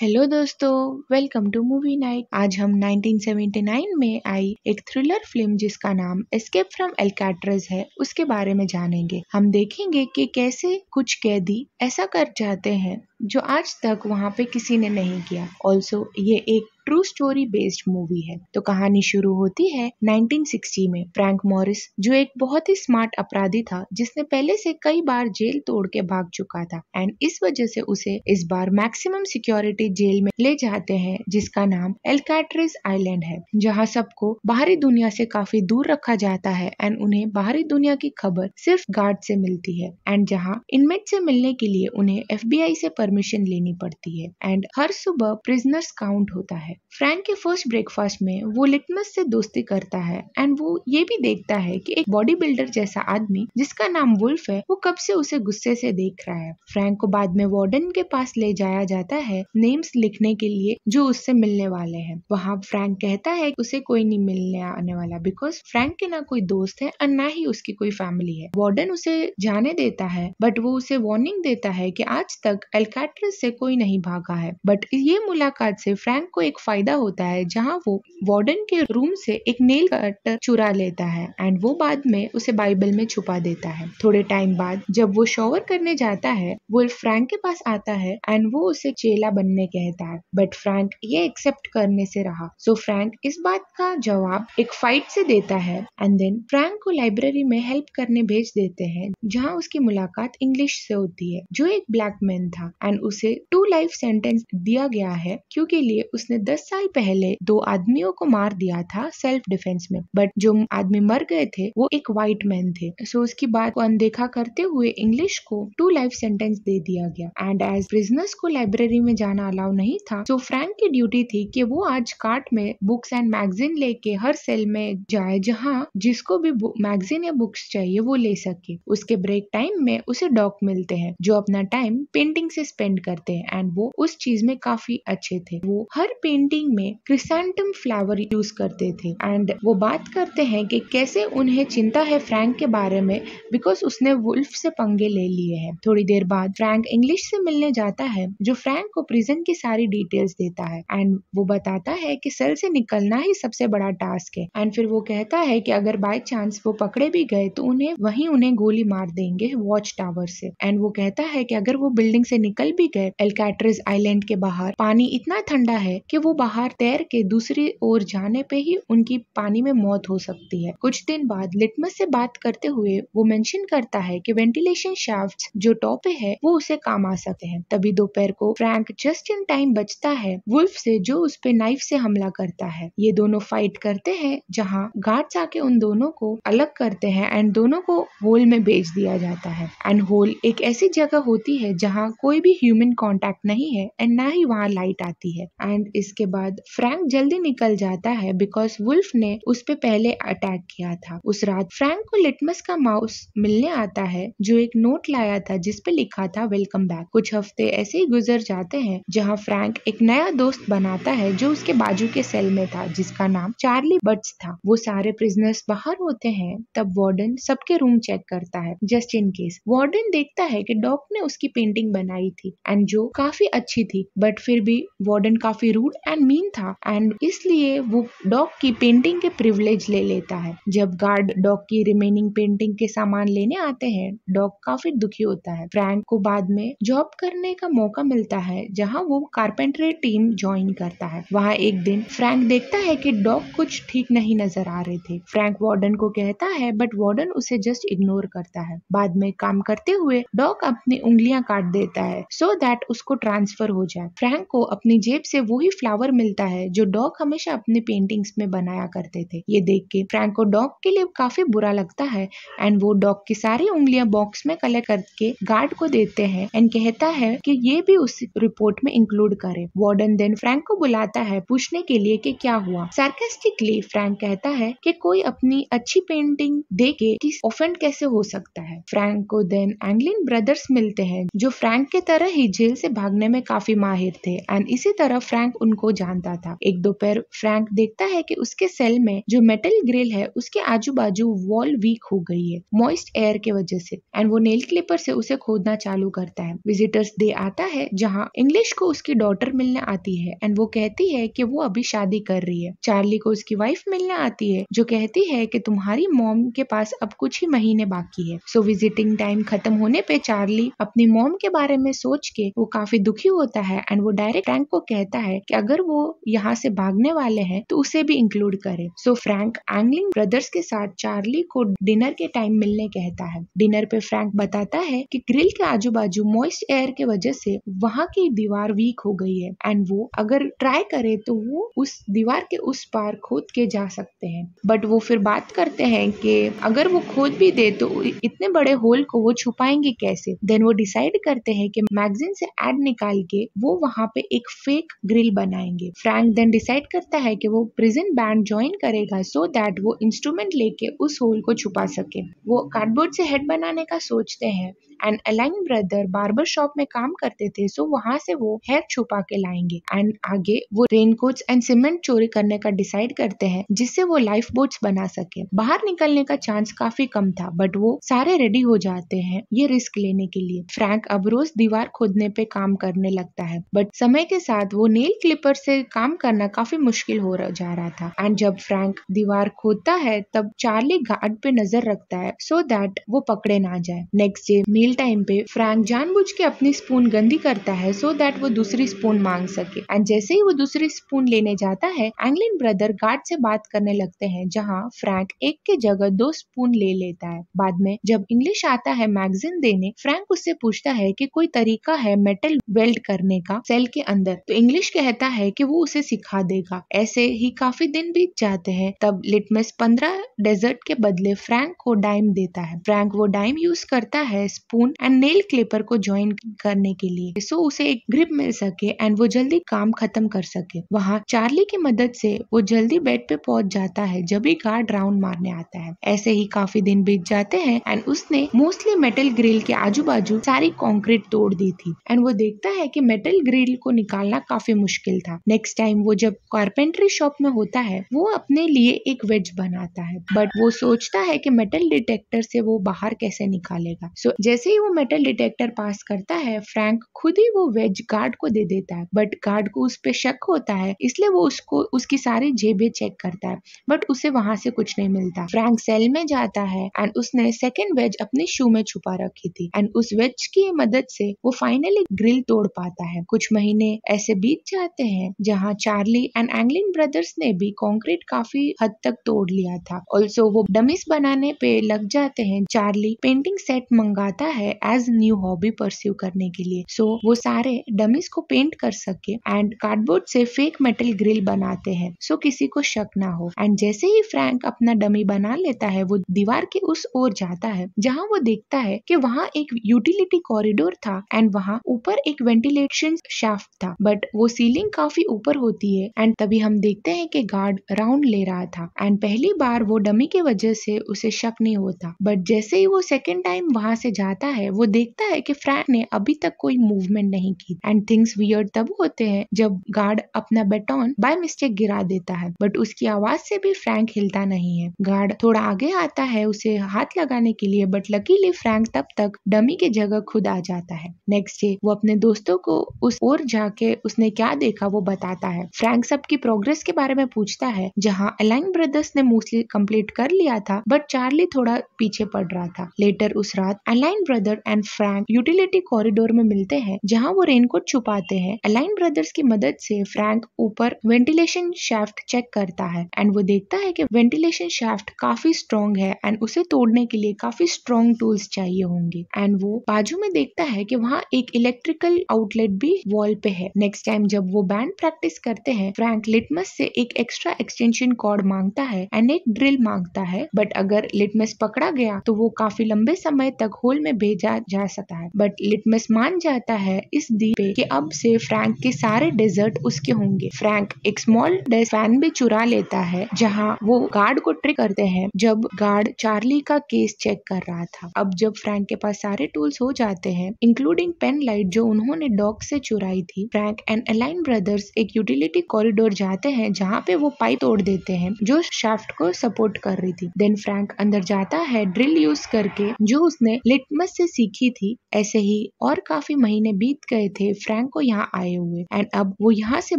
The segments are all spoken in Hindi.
हेलो दोस्तों वेलकम टू मूवी नाइट आज हम 1979 में आई एक थ्रिलर फिल्म जिसका नाम एस्केप फ्रॉम एलकैट्रज है उसके बारे में जानेंगे हम देखेंगे कि कैसे कुछ कैदी ऐसा कर जाते हैं जो आज तक वहाँ पे किसी ने नहीं किया ऑल्सो ये एक ट्रू स्टोरी बेस्ड मूवी है तो कहानी शुरू होती है 1960 में फ्रैंक मॉरिस जो एक बहुत ही स्मार्ट अपराधी था जिसने पहले से कई बार जेल तोड़ के भाग चुका था एंड इस वजह से उसे इस बार मैक्सिमम सिक्योरिटी जेल में ले जाते हैं जिसका नाम एलकैट्रेस आइलैंड है जहाँ सबको बाहरी दुनिया से काफी दूर रखा जाता है एंड उन्हें बाहरी दुनिया की खबर सिर्फ गार्ड से मिलती है एंड जहाँ इनमेट से मिलने के लिए उन्हें एफ से परमिशन लेनी पड़ती है एंड हर सुबह प्रिजनर्स काउंट होता है फ्रैंक के फर्स्ट ब्रेकफास्ट में वो लिटमस से दोस्ती करता है एंड वो ये भी देखता है कि एक बॉडी बिल्डर जैसा आदमी जिसका नाम वुल्फ है वो कब से उसे गुस्से से देख रहा है फ्रैंक को बाद में वार्डन के पास ले जाया जाता है नेम्स लिखने के लिए जो उससे मिलने वाले हैं वहाँ फ्रैंक कहता है उसे कोई नहीं मिलने आने वाला बिकॉज फ्रैंक के ना कोई दोस्त है और ना ही उसकी कोई फैमिली है वार्डन उसे जाने देता है बट वो उसे वार्निंग देता है कि आज तक एल्काट्रस से कोई नहीं भागा है बट ये मुलाकात से फ्रैंक को एक फायदा होता है जहाँ वो वार्डन के रूम से एक नेल कटर चुरा लेता है एंड वो बाद में उसे बाइबल में छुपा देता है थोड़े टाइम बाद जब वो शॉवर करने जाता है वो फ्रैंक के पास आता है एंड वो उसे चेला बनने कहता है बट फ्रैंक ये एक्सेप्ट करने से रहा सो so, फ्रैंक इस बात का जवाब एक फाइट से देता है एंड देन फ्रैंक को लाइब्रेरी में हेल्प करने भेज देते हैं जहाँ उसकी मुलाकात इंग्लिश से होती है जो एक ब्लैक मैन था एंड उसे टू लाइफ सेंटेंस दिया गया है क्योंकि लिए उसने दस दस साल पहले दो आदमियों को मार दिया था सेल्फ डिफेंस में बट जो आदमी मर गए थे वो एक व्हाइट मैन थे सो so, उसकी बात को अनदेखा करते हुए इंग्लिश को टू लाइफ सेंटेंस दे दिया गया एंड एज प्रिजनर्स को लाइब्रेरी में जाना अलाउ नहीं था तो so फ्रैंक की ड्यूटी थी कि वो आज कार्ट में बुक्स एंड मैगजीन लेके हर सेल में जाए जहाँ जिसको भी मैगजीन या बुक्स चाहिए वो ले सके उसके ब्रेक टाइम में उसे डॉक मिलते हैं जो अपना टाइम पेंटिंग से स्पेंड करते हैं एंड वो उस चीज में काफी अच्छे थे वो हर पेंट पेंटिंग में क्रिसेंटम फ्लावर यूज करते थे एंड वो बात करते हैं कि कैसे उन्हें चिंता है फ्रैंक के बारे में बिकॉज उसने वुल्फ से पंगे ले लिए हैं थोड़ी देर बाद फ्रैंक इंग्लिश से मिलने जाता है जो फ्रैंक को प्रिजन की सारी डिटेल्स देता है एंड वो बताता है कि सेल से निकलना ही सबसे बड़ा टास्क है एंड फिर वो कहता है कि अगर बाई चांस वो पकड़े भी गए तो उन्हें वही उन्हें गोली मार देंगे वॉच टावर से एंड वो कहता है कि अगर वो बिल्डिंग से निकल भी गए एलकैट्रिज आइलैंड के बाहर पानी इतना ठंडा है कि वो वो बाहर तैर के दूसरी ओर जाने पे ही उनकी पानी में मौत हो सकती है कुछ दिन बाद लिटमस से बात करते हुए वो मेंशन करता है कि वेंटिलेशन शाफ्ट जो टॉप पे है वो उसे काम आ सकते हैं तभी दोपहर को फ्रैंक जस्ट इन टाइम बचता है वुल्फ से जो उस पे नाइफ से हमला करता है ये दोनों फाइट करते हैं जहाँ गार्ड्स आके उन दोनों को अलग करते हैं एंड दोनों को होल में भेज दिया जाता है एंड होल एक ऐसी जगह होती है जहाँ कोई भी ह्यूमन कॉन्टेक्ट नहीं है एंड ना ही वहाँ लाइट आती है एंड इसके इसके बाद फ्रैंक जल्दी निकल जाता है बिकॉज वुल्फ ने उस पर पहले अटैक किया था उस रात फ्रैंक को लिटमस का माउस मिलने आता है जो एक नोट लाया था जिसपे लिखा था वेलकम बैक कुछ हफ्ते ऐसे ही गुजर जाते हैं जहाँ फ्रैंक एक नया दोस्त बनाता है जो उसके बाजू के सेल में था जिसका नाम चार्ली बट्स था वो सारे प्रिजनर्स बाहर होते हैं तब वार्डन सबके रूम चेक करता है जस्ट इन केस वार्डन देखता है कि डॉक ने उसकी पेंटिंग बनाई थी एंड जो काफी अच्छी थी बट फिर भी वार्डन काफी रूड एंड मीन था एंड इसलिए वो डॉग की पेंटिंग के प्रिविलेज ले लेता है जब गार्ड डॉग की रिमेनिंग पेंटिंग के सामान लेने आते हैं डॉग काफी दुखी होता है फ्रैंक को बाद में जॉब करने का मौका मिलता है जहाँ वो कारपेंटरी टीम ज्वाइन करता है वहाँ एक दिन फ्रैंक देखता है की डॉग कुछ ठीक नहीं नजर आ रहे थे फ्रैंक वार्डन को कहता है बट वार्डन उसे जस्ट इग्नोर करता है बाद में काम करते हुए डॉग अपनी उंगलियां काट देता है सो so दैट उसको ट्रांसफर हो जाए फ्रैंक को अपनी जेब से वही फ्लावर फ्लावर मिलता है जो डॉग हमेशा अपने पेंटिंग्स में बनाया करते थे ये देख के को डॉग के लिए काफी बुरा लगता है एंड वो डॉग की सारी उंगलियां बॉक्स में कलेक्ट करके गार्ड को देते हैं एंड कहता है कि ये भी उस रिपोर्ट में इंक्लूड करे वार्डन देन फ्रैंक को बुलाता है पूछने के लिए कि क्या हुआ सार्केस्टिकली फ्रैंक कहता है कि कोई अपनी अच्छी पेंटिंग दे के ऑफेंड कैसे हो सकता है फ्रैंक को देन एंगलिन ब्रदर्स मिलते हैं जो फ्रैंक के तरह ही जेल से भागने में काफी माहिर थे एंड इसी तरह फ्रैंक उनको जानता था एक दोपहर फ्रैंक देखता है कि उसके सेल में जो मेटल ग्रिल है उसके आजू बाजू वॉल वीक हो गई है मॉइस्ट एयर के वजह से एंड वो नेल क्लिपर से उसे खोदना चालू करता है विजिटर्स डे आता है जहाँ इंग्लिश को उसकी डॉटर मिलने आती है एंड वो कहती है की वो अभी शादी कर रही है चार्ली को उसकी वाइफ मिलने आती है जो कहती है की तुम्हारी मॉम के पास अब कुछ ही महीने बाकी है सो विजिटिंग टाइम खत्म होने पे चार्ली अपनी मॉम के बारे में सोच के वो काफी दुखी होता है एंड वो डायरेक्ट फ्रैंक को कहता है कि अगर अगर वो यहाँ से भागने वाले हैं तो उसे भी इंक्लूड करे सो फ्रैंक एंगलिंग ब्रदर्स के साथ चार्ली को डिनर के टाइम मिलने कहता है डिनर पे फ्रैंक बताता है कि ग्रिल के आजू बाजू मॉइस्ट एयर के वजह से वहाँ की दीवार वीक हो गई है एंड वो अगर ट्राई करे तो वो उस दीवार के उस पार खोद के जा सकते हैं बट वो फिर बात करते हैं कि अगर वो खोद भी दे तो इतने बड़े होल को वो छुपाएंगे कैसे देन वो डिसाइड करते हैं कि मैगजीन से एड निकाल के वो वहाँ पे एक फेक ग्रिल बनाए जाएंगे फ्रैंक देन डिसाइड करता है कि वो प्रिजन बैंड ज्वाइन करेगा सो दैट वो इंस्ट्रूमेंट लेके उस होल को छुपा सके वो कार्डबोर्ड से हेड बनाने का सोचते हैं and Anglin brother barber shop में काम करते थे सो वहां से वो हेयर छुपा के लाएंगे एंड आगे वो रेन एंड सीमेंट चोरी करने का डिसाइड करते हैं जिससे वो लाइफ बोट्स बना सके बाहर निकलने का चांस काफी कम था बट वो सारे रेडी हो जाते हैं ये रिस्क लेने के लिए फ्रैंक अब रोज दीवार खोदने पे काम करने लगता है बट समय के साथ वो नेल क्लिपर से काम करना काफी मुश्किल हो रहा जा रहा था एंड जब फ्रैंक दीवार खोदता है तब चार्ली गार्ड पे नजर रखता है सो so दैट वो पकड़े ना जाए नेक्स्ट डे मील टाइम पे फ्रैंक जानबूझ के अपनी स्पून गंदी करता है सो so दैट वो दूसरी स्पून मांग सके एंड जैसे ही वो दूसरी स्पून लेने जाता है एंग्लिन ब्रदर गार्ड से बात करने लगते हैं जहाँ फ्रैंक एक के जगह दो स्पून ले लेता है बाद में जब इंग्लिश आता है मैगजीन देने फ्रैंक उससे पूछता है की कोई तरीका है मेटल वेल्ड करने का सेल के अंदर तो इंग्लिश कहता है की वो उसे सिखा देगा ऐसे ही काफी दिन बीत जाते हैं तब लिटमेस पंद्रह डेजर्ट के बदले फ्रैंक को डाइम देता है फ्रैंक वो डाइम यूज करता है spoon spoon and nail clipper को ज्वाइन करने के लिए सो उसे एक ग्रिप मिल सके एंड वो जल्दी काम खत्म कर सके वहाँ चार्ली की मदद से वो जल्दी बेड पे पहुंच जाता है जब ही गार्ड राउंड मारने आता है ऐसे ही काफी दिन बीत जाते हैं एंड उसने मोस्टली मेटल ग्रिल के आजू बाजू सारी कॉन्क्रीट तोड़ दी थी एंड वो देखता है की मेटल ग्रिल को निकालना काफी मुश्किल था नेक्स्ट टाइम वो जब कारपेंट्री शॉप में होता है वो अपने लिए एक वेज बनाता है बट वो सोचता है की मेटल डिटेक्टर से वो बाहर कैसे निकालेगा सो so, जैसे जैसे ही वो मेटल डिटेक्टर पास करता है फ्रैंक खुद ही वो वेज गार्ड को दे देता है बट गार्ड को उस पर शक होता है इसलिए वो उसको उसकी सारी जेबें चेक करता है बट उसे वहां से कुछ नहीं मिलता फ्रैंक सेल में जाता है एंड उसने सेकेंड वेज अपने शू में छुपा रखी थी एंड उस वेज की मदद से वो फाइनली ग्रिल तोड़ पाता है कुछ महीने ऐसे बीत जाते हैं जहाँ चार्ली एंड एंग्लिन ब्रदर्स ने भी कॉन्क्रीट काफी हद तक तोड़ लिया था ऑल्सो वो डमिस बनाने पे लग जाते हैं चार्ली पेंटिंग सेट मंगाता है एज न्यू हॉबी परस्यू करने के लिए सो so, वो सारे डमीज को पेंट कर सके एंड कार्डबोर्ड से फेक मेटल ग्रिल बनाते हैं सो so, किसी को शक ना हो एंड जैसे ही फ्रैंक अपना डमी बना लेता है वो दीवार के उस ओर जाता है जहाँ वो देखता है कि वहाँ एक यूटिलिटी कॉरिडोर था एंड वहाँ ऊपर एक वेंटिलेशन शाफ्ट था बट वो सीलिंग काफी ऊपर होती है एंड तभी हम देखते हैं कि गार्ड राउंड ले रहा था एंड पहली बार वो डमी की वजह से उसे शक नहीं होता बट जैसे ही वो सेकेंड टाइम वहाँ से जाता है वो देखता है कि फ्रैंक ने अभी तक कोई मूवमेंट नहीं की एंड थिंग्स वियर्ड तब होते हैं जब गार्ड अपना बेटॉन बाय मिस्टेक गिरा देता है बट उसकी आवाज से भी फ्रैंक हिलता नहीं है गार्ड थोड़ा आगे आता है उसे हाथ लगाने के लिए बट लकीली फ्रैंक तब तक डमी के जगह खुद आ जाता है नेक्स्ट डे वो अपने दोस्तों को उस ओर जाके उसने क्या देखा वो बताता है फ्रैंक सबकी प्रोग्रेस के बारे में पूछता है जहाँ अलाइन ब्रदर्स ने मोस्टली कंप्लीट कर लिया था बट चार्ली थोड़ा पीछे पड़ रहा था लेटर उस रात Anglin brother and Frank utility corridor में मिलते हैं जहां वो रेनकोट छुपाते हैं अलाइन ब्रदर्स की मदद से फ्रैंक ऊपर वेंटिलेशन शाफ्ट चेक करता है एंड वो देखता है कि वेंटिलेशन शाफ्ट काफी स्ट्रॉन्ग है एंड उसे तोड़ने के लिए काफी स्ट्रॉन्ग टूल्स चाहिए होंगे एंड वो बाजू में देखता है कि वहाँ एक इलेक्ट्रिकल आउटलेट भी वॉल पे है नेक्स्ट टाइम जब वो बैंड प्रैक्टिस करते हैं फ्रैंक लिटमस से एक एक्स्ट्रा एक्सटेंशन कॉर्ड मांगता है एंड एक ड्रिल मांगता है बट अगर लिटमस पकड़ा गया तो वो काफी लंबे समय तक होल में भेजा जा सकता है बट लिटमस मान जाता है इस डील पे कि अब से फ्रैंक के सारे डेजर्ट उसके होंगे फ्रैंक एक स्मॉल फैन भी चुरा लेता है जहाँ वो गार्ड को ट्रिक करते हैं जब गार्ड चार्ली का केस चेक कर रहा था अब जब फ्रैंक के पास सारे टूल्स हो जाते हैं इंक्लूडिंग पेन लाइट जो उन्होंने डॉग से चुराई थी फ्रैंक एंड अलाइन ब्रदर्स एक यूटिलिटी कॉरिडोर जाते हैं जहाँ पे वो पाइप तोड़ देते हैं जो शाफ्ट को सपोर्ट कर रही थी देन फ्रैंक अंदर जाता है ड्रिल यूज करके जो उसने लिटमस थॉमस से सीखी थी ऐसे ही और काफी महीने बीत गए थे फ्रैंक को यहाँ आए हुए एंड अब वो यहाँ से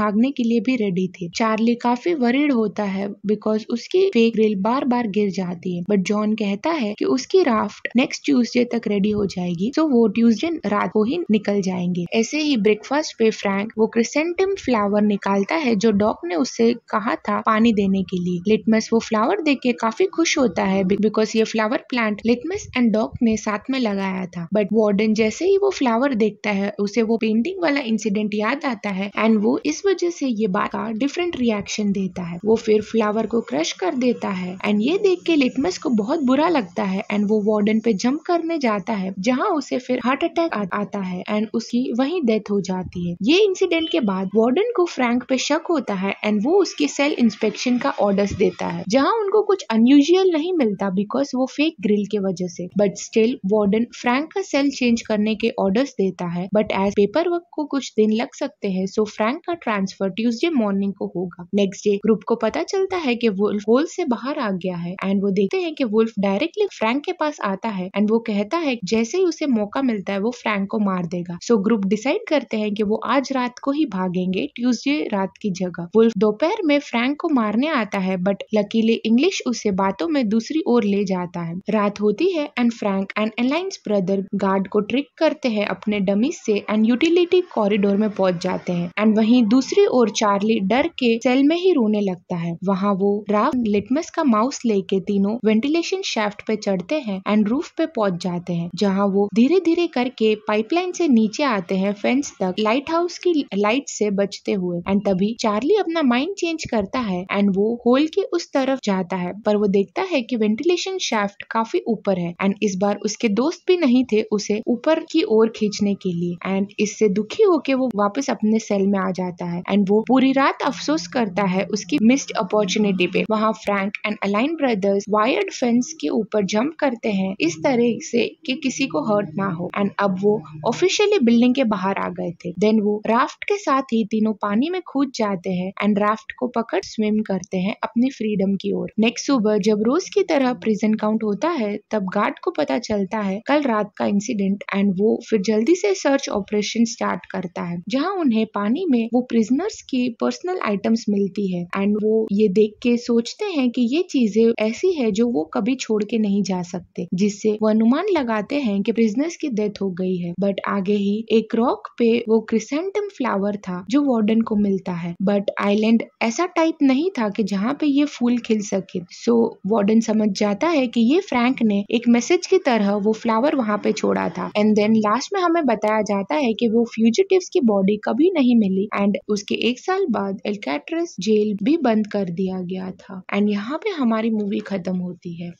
भागने के लिए भी रेडी थे चार्ली काफी वरिड होता है बिकॉज उसकी फेक रेल बार बार गिर जाती है बट जॉन कहता है कि उसकी राफ्ट नेक्स्ट ट्यूजडे तक रेडी हो जाएगी तो वो ट्यूजडे रात को ही निकल जाएंगे ऐसे ही ब्रेकफास्ट पे फ्रैंक वो क्रिसेंटम फ्लावर निकालता है जो डॉक ने उससे कहा था पानी देने के लिए लिटमस वो फ्लावर देख के काफी खुश होता है बिकॉज ये flower plant litmus and doc ने साथ में लगाया था बट वार्डन जैसे ही वो फ्लावर देखता है उसे वो पेंटिंग वाला इंसिडेंट याद आता है एंड वो इस वजह से ये बात का डिफरेंट रिएक्शन देता है वो फिर फ्लावर को क्रश कर देता है एंड ये देख के लिटमस को बहुत बुरा लगता है एंड वो वार्डन पे जम्प करने जाता है जहाँ उसे फिर हार्ट अटैक आता है एंड उसकी वही डेथ हो जाती है ये इंसिडेंट के बाद वार्डन को फ्रैंक पे शक होता है एंड वो उसकी सेल इंस्पेक्शन का ऑर्डर देता है जहाँ उनको कुछ अनयूजल नहीं मिलता बिकॉज वो फेक ग्रिल के वजह से बट स्टिल वार्डन दिन फ्रैंक का सेल चेंज करने के ऑर्डर्स देता है बट एज पेपर वर्क को कुछ दिन लग सकते हैं सो फ्रैंक का ट्रांसफर ट्यूजडे मॉर्निंग को होगा नेक्स्ट डे ग्रुप को पता चलता है की वुल्फ होल से बाहर आ गया है एंड वो देखते हैं कि वुल्फ डायरेक्टली फ्रैंक के पास आता है एंड वो कहता है जैसे ही उसे मौका मिलता है वो फ्रैंक को मार देगा सो ग्रुप डिसाइड करते हैं कि वो आज रात को ही भागेंगे ट्यूजडे रात की जगह वुल्फ दोपहर में फ्रैंक को मारने आता है बट लकीली इंग्लिश उसे बातों में दूसरी ओर ले जाता है रात होती है and Frank and Anglin Jones brother guard को ट्रिक करते हैं अपने डमी से एंड यूटिलिटी कॉरिडोर में पहुंच जाते हैं एंड वहीं दूसरी ओर चार्ली डर के सेल में ही रोने लगता है वहाँ वो राव लिटमस का माउस लेके तीनों वेंटिलेशन शाफ्ट पे चढ़ते हैं एंड रूफ पे पहुंच जाते हैं जहाँ वो धीरे धीरे करके पाइपलाइन से नीचे आते हैं फेंस तक लाइट हाउस की लाइट से बचते हुए एंड तभी चार्ली अपना माइंड चेंज करता है एंड वो होल के उस तरफ जाता है पर वो देखता है कि वेंटिलेशन शाफ्ट काफी ऊपर है एंड इस बार उसके दोस्त भी नहीं थे उसे ऊपर की ओर खींचने के लिए एंड इससे दुखी होके वो वापस अपने सेल में आ जाता है एंड वो पूरी रात अफसोस करता है उसकी मिस्ड अपॉर्चुनिटी पे वहाँ Frank and Anglin brothers wired fence के ऊपर जंप करते हैं इस तरह से कि किसी को हर्ट ना हो एंड अब वो ऑफिशियली बिल्डिंग के बाहर आ गए थे देन वो राफ्ट के साथ ही तीनों पानी में कूद जाते हैं एंड राफ्ट को पकड़ स्विम करते हैं अपनी फ्रीडम की ओर नेक्स्ट सुबह जब रोज की तरह प्रिजन काउंट होता है तब गार्ड को पता चलता है कल रात का इंसिडेंट एंड वो फिर जल्दी से सर्च ऑपरेशन स्टार्ट करता है जहाँ उन्हें पानी में वो प्रिजनर्स की पर्सनल आइटम्स मिलती है एंड वो ये देख के सोचते हैं कि ये चीजें ऐसी है जो वो कभी छोड़ के नहीं जा सकते जिससे वो अनुमान लगाते हैं कि प्रिजनर्स की डेथ हो गई है बट आगे ही एक रॉक पे वो क्रिसेंटम फ्लावर था जो वार्डन को मिलता है बट आइलैंड ऐसा टाइप नहीं था कि जहाँ पे ये फूल खिल सके सो so, वार्डन समझ जाता है कि ये फ्रैंक ने एक मैसेज की तरह वो फ्लावर फ्लावर वहाँ पे छोड़ा था एंड देन लास्ट में हमें बताया जाता है कि वो फ्यूजिटिव की बॉडी कभी नहीं मिली एंड उसके एक साल बाद एल्केट्रेस जेल भी बंद कर दिया गया था एंड यहाँ पे हमारी मूवी खत्म होती है